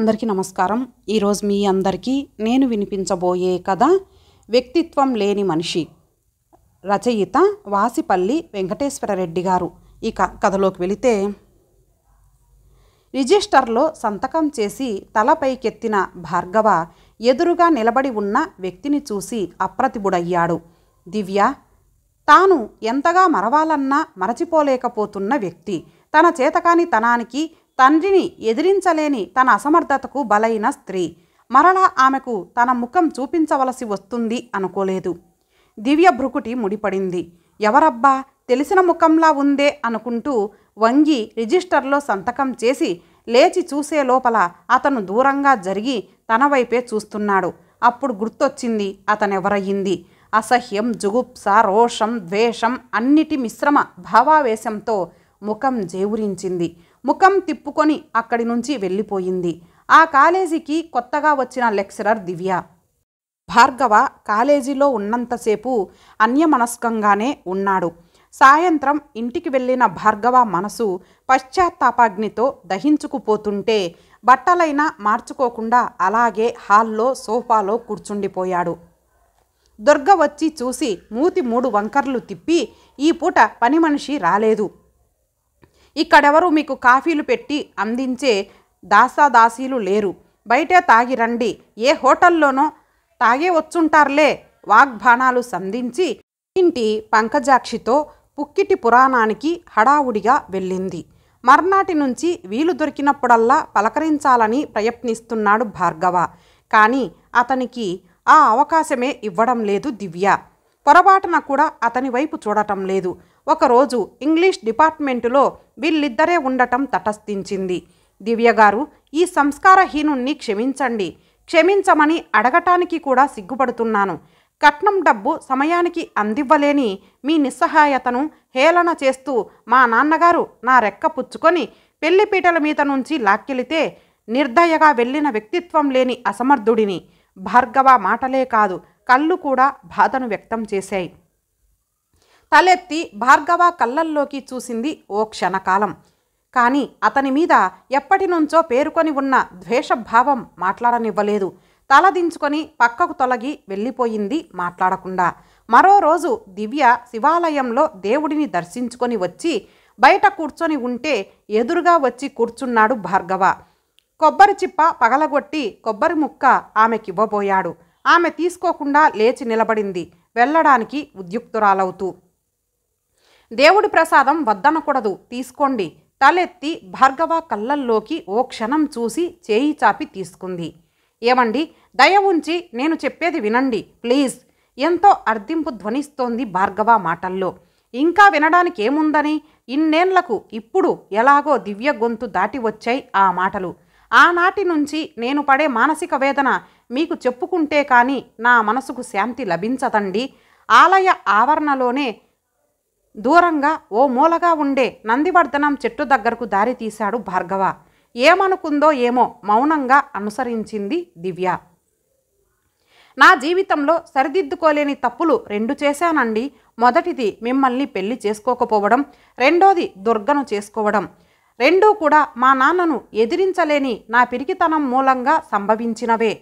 అందరికీ నమస్కారం ఈరోజు మీ అందరికీ నేను వినిపించబోయే కథ వ్యక్తిత్వం లేని మనిషి రచయిత వాసిపల్లి వెంకటేశ్వరరెడ్డి గారు ఈ కథలోకి వెళితే రిజిస్టర్లో సంతకం చేసి తలపైకెత్తిన భార్గవ ఎదురుగా నిలబడి ఉన్న వ్యక్తిని చూసి అప్రతిభుడయ్యాడు దివ్య తాను ఎంతగా మరవాలన్నా మరచిపోలేకపోతున్న వ్యక్తి తన చేతకాని తనానికి తండ్రిని ఎదిరించలేని తన అసమర్థతకు బలైన స్త్రీ మరలా ఆమెకు తన ముఖం చూపించవలసి వస్తుంది అనుకోలేదు దివ్య భృకుటి ముడిపడింది ఎవరబ్బా తెలిసిన ముఖంలా ఉందే అనుకుంటూ వంగి రిజిస్టర్లో సంతకం చేసి లేచి చూసే లోపల అతను దూరంగా జరిగి తన వైపే చూస్తున్నాడు అప్పుడు గుర్తొచ్చింది అతనెవరయ్యింది అసహ్యం జుగుప్స రోషం ద్వేషం అన్నిటి మిశ్రమ భావావేశంతో ముఖం జేవురించింది ముఖం తిప్పుకొని అక్కడి నుంచి వెళ్ళిపోయింది ఆ కాలేజీకి కొత్తగా వచ్చిన లెక్చరర్ దివ్య భార్గవ కాలేజీలో ఉన్నంతసేపు అన్యమనస్కంగానే ఉన్నాడు సాయంత్రం ఇంటికి వెళ్ళిన భార్గవ మనసు పశ్చాత్తాపాగ్నితో దహించుకుపోతుంటే బట్టలైనా మార్చుకోకుండా అలాగే హాల్లో సోఫాలో కూర్చుండిపోయాడు దుర్గ వచ్చి చూసి మూతి మూడు వంకర్లు తిప్పి ఈ పూట పని మనిషి రాలేదు ఇక్కడెవరు మీకు కాఫీలు పెట్టి అందించే దాసాదాసీలు లేరు బయటే తాగి రండి ఏ హోటల్లోనో తాగే వచ్చుంటారులే వాగ్బాణాలు సంధించి ఇంటి పంకజాక్షితో పుక్కిటి పురాణానికి హడావుడిగా వెళ్ళింది మర్నాటి నుంచి వీలు దొరికినప్పుడల్లా పలకరించాలని ప్రయత్నిస్తున్నాడు భార్గవ కానీ అతనికి ఆ అవకాశమే ఇవ్వడం లేదు దివ్య పొరపాటున కూడా అతని వైపు చూడటం లేదు ఒకరోజు ఇంగ్లీష్ డిపార్ట్మెంటులో వీళ్ళిద్దరే ఉండటం తటస్థించింది దివ్యగారు ఈ సంస్కారహీనుణ్ణి క్షమించండి క్షమించమని అడగటానికి కూడా సిగ్గుపడుతున్నాను కట్నం డబ్బు సమయానికి అందివ్వలేని మీ నిస్సహాయతను హేళన చేస్తూ మా నాన్నగారు నా రెక్క పుచ్చుకొని పెళ్లిపీటల మీద నుంచి లాక్కెళితే నిర్దయగా వెళ్ళిన వ్యక్తిత్వం లేని అసమర్థుడిని భార్గవ మాటలే కాదు కళ్ళు కూడా బాధను వ్యక్తం చేశాయి తలెత్తి భార్గవ కళ్ళల్లోకి చూసింది ఓ క్షణకాలం కానీ అతని మీద ఎప్పటినుంచో పేరుకొని ఉన్న ద్వేషభావం మాట్లాడనివ్వలేదు తలదించుకొని పక్కకు తొలగి వెళ్ళిపోయింది మాట్లాడకుండా మరో రోజు దివ్య శివాలయంలో దేవుడిని దర్శించుకొని వచ్చి బయట కూర్చొని ఉంటే ఎదురుగా వచ్చి కూర్చున్నాడు భార్గవ కొబ్బరి చిప్ప పగలగొట్టి కొబ్బరి ముక్క ఆమెకివ్వబోయాడు ఆమె తీసుకోకుండా లేచి నిలబడింది వెళ్ళడానికి ఉద్యుక్తురాలవుతూ దేవుడి ప్రసాదం వద్దనకూడదు తీసుకోండి తలెత్తి భార్గవ కళ్ళల్లోకి ఓ క్షణం చూసి చేయి చాపి తీసుకుంది ఏమండి దయ ఉంచి నేను చెప్పేది వినండి ప్లీజ్ ఎంతో అర్థింపు ధ్వనిస్తోంది భార్గవ మాటల్లో ఇంకా వినడానికి ఏముందని ఇన్నేళ్లకు ఇప్పుడు ఎలాగో దివ్య గొంతు దాటి వచ్చాయి ఆ మాటలు ఆనాటి నుంచి నేను పడే మానసిక వేదన మీకు చెప్పుకుంటే కానీ నా మనసుకు శాంతి లభించదండి ఆలయ ఆవరణలోనే దూరంగా ఓ మూలగా ఉండే నందివర్ధనం చెట్టు దగ్గరకు దారి తీశాడు భార్గవ ఏమనుకుందో ఏమో మౌనంగా అనుసరించింది దివ్య నా జీవితంలో సరిదిద్దుకోలేని తప్పులు రెండు చేశానండి మొదటిది మిమ్మల్ని పెళ్లి చేసుకోకపోవడం రెండోది దుర్గను చేసుకోవడం రెండూ కూడా మా నాన్నను ఎదిరించలేని నా పిరికితనం మూలంగా సంభవించినవే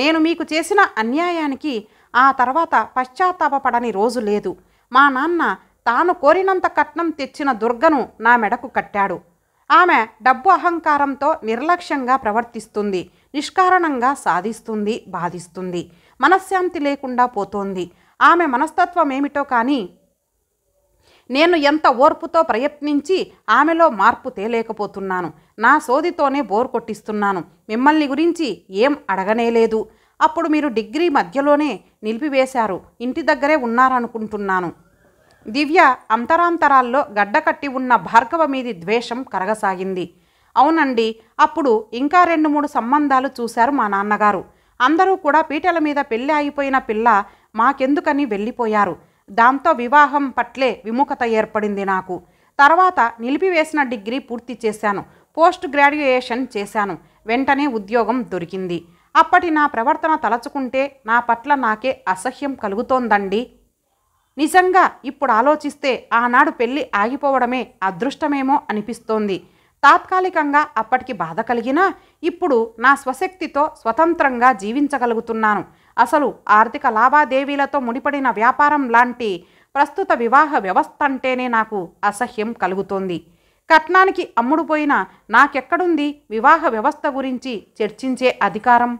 నేను మీకు చేసిన అన్యాయానికి ఆ తర్వాత పశ్చాత్తాపడని రోజు లేదు మా నాన్న తాను కోరినంత కట్నం తెచ్చిన దుర్గను నా మెడకు కట్టాడు ఆమె డబ్బు అహంకారంతో నిర్లక్ష్యంగా ప్రవర్తిస్తుంది నిష్కారణంగా సాధిస్తుంది బాధిస్తుంది మనశ్శాంతి లేకుండా పోతోంది ఆమె మనస్తత్వం ఏమిటో కానీ నేను ఎంత ఓర్పుతో ప్రయత్నించి ఆమెలో మార్పు తేలేకపోతున్నాను నా సోదితోనే బోర్ కొట్టిస్తున్నాను మిమ్మల్ని గురించి ఏం అడగనేలేదు అప్పుడు మీరు డిగ్రీ మధ్యలోనే నిలిపివేశారు ఇంటి దగ్గరే ఉన్నారనుకుంటున్నాను దివ్య అంతరాంతరాల్లో గడ్డకట్టి ఉన్న భార్గవ మీది ద్వేషం కరగసాగింది అవునండి అప్పుడు ఇంకా రెండు మూడు సంబంధాలు చూశారు మా నాన్నగారు అందరూ కూడా పీటల మీద పెళ్ళి అయిపోయిన పిల్ల మాకెందుకని వెళ్ళిపోయారు దాంతో వివాహం పట్లే విముఖత ఏర్పడింది నాకు తర్వాత నిలిపివేసిన డిగ్రీ పూర్తి చేశాను పోస్ట్ గ్రాడ్యుయేషన్ చేశాను వెంటనే ఉద్యోగం దొరికింది అప్పటి నా ప్రవర్తన తలచుకుంటే నా పట్ల నాకే అసహ్యం కలుగుతోందండి నిజంగా ఇప్పుడు ఆలోచిస్తే ఆనాడు పెళ్ళి ఆగిపోవడమే అదృష్టమేమో అనిపిస్తోంది తాత్కాలికంగా అప్పటికి బాధ కలిగినా ఇప్పుడు నా స్వశక్తితో స్వతంత్రంగా జీవించగలుగుతున్నాను అసలు ఆర్థిక లావాదేవీలతో ముడిపడిన వ్యాపారం లాంటి ప్రస్తుత వివాహ వ్యవస్థ అంటేనే నాకు అసహ్యం కలుగుతోంది కట్నానికి అమ్ముడుపోయిన నాకెక్కడుంది వివాహ వ్యవస్థ గురించి చర్చించే అధికారం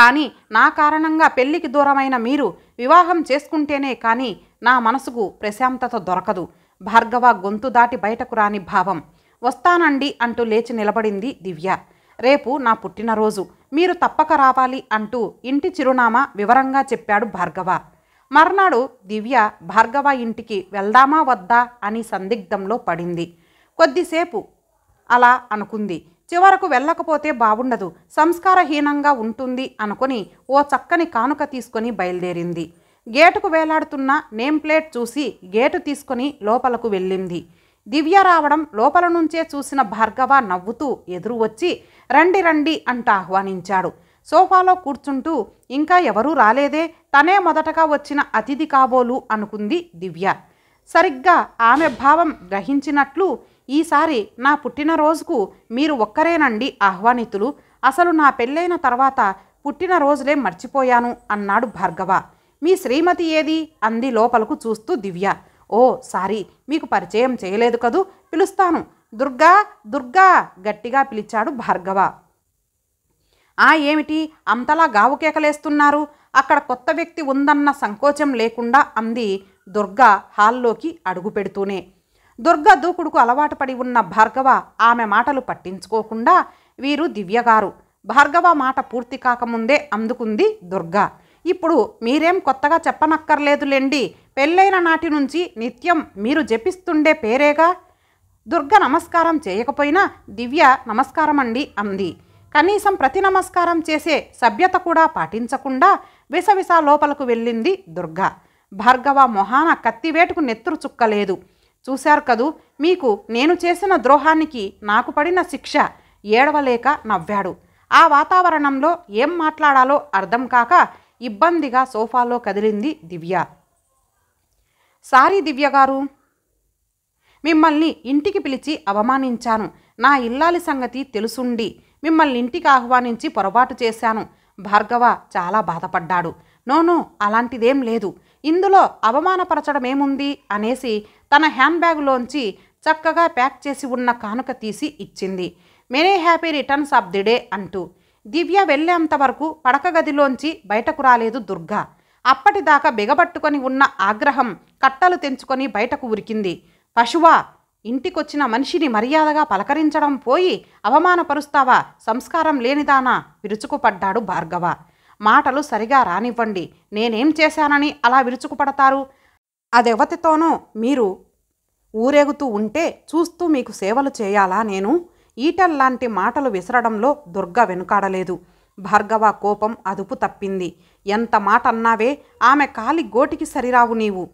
కానీ నా కారణంగా పెళ్లికి దూరమైన మీరు వివాహం చేసుకుంటేనే కానీ నా మనసుకు ప్రశాంతత దొరకదు భార్గవ గొంతు దాటి బయటకు రాని భావం వస్తానండి అంటూ లేచి నిలబడింది దివ్య రేపు నా పుట్టినరోజు మీరు తప్పక రావాలి అంటూ ఇంటి చిరునామా వివరంగా చెప్పాడు భార్గవ మర్నాడు దివ్య భార్గవ ఇంటికి వెళ్దామా వద్దా అని సందిగ్ధంలో పడింది కొద్దిసేపు అలా అనుకుంది చివరకు వెళ్ళకపోతే బాగుండదు సంస్కారహీనంగా ఉంటుంది అనుకుని ఓ చక్కని కానుక తీసుకొని బయలుదేరింది గేటుకు వేలాడుతున్న నేమ్ ప్లేట్ చూసి గేటు తీసుకొని లోపలకు వెళ్ళింది దివ్య రావడం లోపల నుంచే చూసిన భార్గవ నవ్వుతూ ఎదురు వచ్చి రండి రండి అంట ఆహ్వానించాడు సోఫాలో కూర్చుంటూ ఇంకా ఎవరూ రాలేదే తనే మొదటగా వచ్చిన అతిథి కాబోలు అనుకుంది దివ్య సరిగ్గా ఆమె భావం గ్రహించినట్లు ఈసారి నా పుట్టినరోజుకు మీరు ఒక్కరేనండి ఆహ్వానితులు అసలు నా పెళ్ళైన తర్వాత పుట్టినరోజులే మర్చిపోయాను అన్నాడు భార్గవ మీ శ్రీమతి ఏది అంది లోపలకు చూస్తూ దివ్య ఓ సారీ మీకు పరిచయం చేయలేదు కదూ పిలుస్తాను దుర్గా దుర్గా గట్టిగా పిలిచాడు భార్గవ ఆ ఏమిటి అంతలా గావుకేకలేస్తున్నారు అక్కడ కొత్త వ్యక్తి ఉందన్న సంకోచం లేకుండా అంది దుర్గా హాల్లోకి అడుగు పెడుతూనే దుర్గ దూకుడుకు అలవాటు పడి ఉన్న భార్గవ ఆమె మాటలు పట్టించుకోకుండా వీరు దివ్యగారు భార్గవ మాట పూర్తి కాకముందే అందుకుంది దుర్గ ఇప్పుడు మీరేం కొత్తగా చెప్పనక్కర్లేదులేండి పెళ్ళైన నాటి నుంచి నిత్యం మీరు జపిస్తుండే పేరేగా దుర్గ నమస్కారం చేయకపోయినా దివ్య నమస్కారం అండి అంది కనీసం ప్రతి నమస్కారం చేసే సభ్యత కూడా పాటించకుండా విసవిస లోపలకు వెళ్ళింది దుర్గ భార్గవ మొహాన కత్తివేటుకు నెత్తురు చుక్కలేదు చూశారు కదూ మీకు నేను చేసిన ద్రోహానికి నాకు పడిన శిక్ష ఏడవలేక నవ్వాడు ఆ వాతావరణంలో ఏం మాట్లాడాలో అర్థం కాక ఇబ్బందిగా సోఫాలో కదిలింది దివ్య సారీ దివ్య గారు మిమ్మల్ని ఇంటికి పిలిచి అవమానించాను నా ఇల్లాలి సంగతి తెలుసుండి మిమ్మల్ని ఇంటికి ఆహ్వానించి పొరపాటు చేశాను భార్గవ చాలా బాధపడ్డాడు నోనో అలాంటిదేం లేదు ఇందులో అవమానపరచడమేముంది అనేసి తన హ్యాండ్ బ్యాగ్లోంచి చక్కగా ప్యాక్ చేసి ఉన్న కానుక తీసి ఇచ్చింది many happy returns of the day అంటూ దివ్య వెళ్లేంత వరకు పడక గదిలోంచి బయటకు రాలేదు దుర్గా అప్పటిదాకా బిగబట్టుకొని ఉన్న ఆగ్రహం కట్టలు తెంచుకొని బయటకు ఉరికింది పశువా ఇంటికొచ్చిన మనిషిని మర్యాదగా పలకరించడం పోయి అవమానపరుస్తావా సంస్కారం లేనిదానా విరుచుకుపడ్డాడు భార్గవ మాటలు సరిగా రానివ్వండి నేనేం చేశానని అలా విరుచుకుపడతారు అదెవతితోనో మీరు ఊరేగుతూ ఉంటే చూస్తూ మీకు సేవలు చేయాలా నేను ఈటల్లాంటి మాటలు విసరడంలో దుర్గ వెనుకాడలేదు భార్గవ కోపం అదుపు తప్పింది ఎంత మాట అన్నావే ఆమె కాలి గోటికి సరిరావు నీవు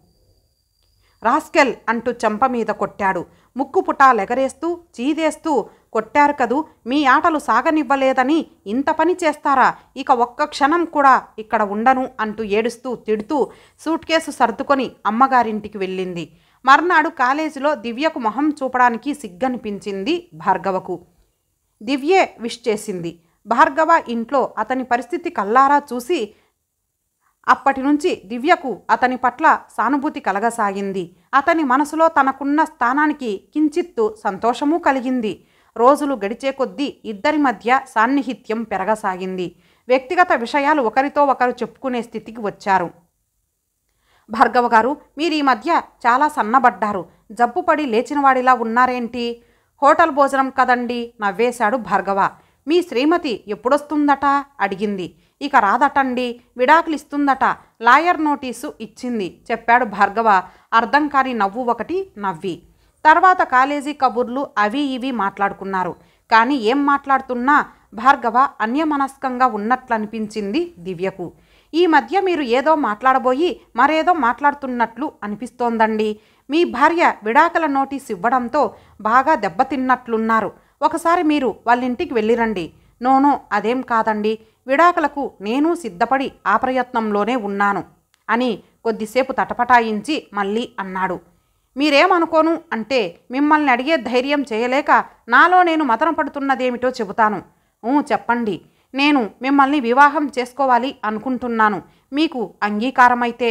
రాస్కెల్ అంటూ చెంప మీద కొట్టాడు ముక్కు పుటాలెగరేస్తూ చీదేస్తూ కొట్టారు కదూ మీ ఆటలు సాగనివ్వలేదని ఇంత పని చేస్తారా ఇక ఒక్క క్షణం కూడా ఇక్కడ ఉండను అంటూ ఏడుస్తూ తిడుతూ సూట్ కేసు సర్దుకొని అమ్మగారింటికి వెళ్ళింది మర్నాడు కాలేజీలో దివ్యకు మొహం చూపడానికి సిగ్గనిపించింది భార్గవకు దివ్యే విష్ చేసింది భార్గవ ఇంట్లో అతని పరిస్థితి కల్లారా చూసి అప్పటి నుంచి దివ్యకు అతని పట్ల సానుభూతి కలగసాగింది అతని మనసులో తనకున్న స్థానానికి కించిత్తు సంతోషమూ కలిగింది రోజులు గడిచే కొద్దీ ఇద్దరి మధ్య సాన్నిహిత్యం పెరగసాగింది వ్యక్తిగత విషయాలు ఒకరితో ఒకరు చెప్పుకునే స్థితికి వచ్చారు భార్గవ గారు మీరు ఈ మధ్య చాలా సన్నబడ్డారు జబ్బుపడి లేచినవాడిలా ఉన్నారేంటి హోటల్ భోజనం కదండి నవ్వేశాడు భార్గవ మీ శ్రీమతి ఎప్పుడొస్తుందట అడిగింది ఇక రాదటండి విడాకులు ఇస్తుందట లాయర్ నోటీసు ఇచ్చింది చెప్పాడు భార్గవ అర్థం కాని నవ్వు ఒకటి నవ్వి తర్వాత కాలేజీ కబుర్లు అవి ఇవి మాట్లాడుకున్నారు కానీ ఏం మాట్లాడుతున్నా భార్గవ అన్యమనస్కంగా ఉన్నట్లనిపించింది దివ్యకు ఈ మధ్య మీరు ఏదో మాట్లాడబోయి మరేదో మాట్లాడుతున్నట్లు అనిపిస్తోందండి మీ భార్య విడాకుల నోటీస్ ఇవ్వడంతో బాగా దెబ్బతిన్నట్లున్నారు ఒకసారి మీరు వాళ్ళ ఇంటికి వెళ్ళిరండి నోనో అదేం కాదండి విడాకులకు నేను సిద్ధపడి ఆ ప్రయత్నంలోనే ఉన్నాను అని కొద్దిసేపు తటపటాయించి మళ్ళీ అన్నాడు మీరేమనుకోను అంటే మిమ్మల్ని అడిగే ధైర్యం చేయలేక నాలో నేను మతన పడుతున్నదేమిటో చెబుతాను చెప్పండి నేను మిమ్మల్ని వివాహం చేసుకోవాలి అనుకుంటున్నాను మీకు అంగీకారమైతే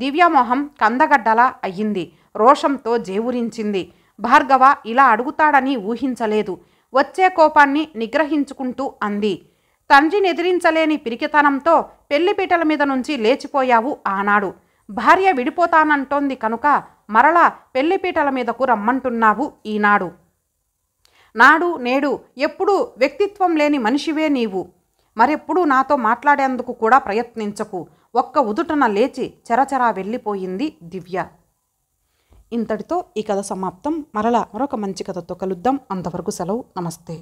దివ్యామోహం కందగడ్డలా అయ్యింది రోషంతో జేవురించింది భార్గవ ఇలా అడుగుతాడని ఊహించలేదు వచ్చే కోపాన్ని నిగ్రహించుకుంటూ అంది తండ్రిని ఎదిరించలేని పిరికితనంతో పెళ్లిపీటల మీద నుంచి లేచిపోయావు ఆనాడు భార్య విడిపోతానంటోంది కనుక మరలా పెళ్లిపీటల మీదకు రమ్మంటున్నావు ఈనాడు నాడు నేడు ఎప్పుడూ వ్యక్తిత్వం లేని మనిషివే నీవు మరెప్పుడూ నాతో మాట్లాడేందుకు కూడా ప్రయత్నించకు ఒక్క ఉదుటన లేచి చరచరా వెళ్ళిపోయింది దివ్య ఇంతటితో ఈ కథ సమాప్తం మరలా మరొక మంచి కథతో కలుద్దాం అంతవరకు సెలవు నమస్తే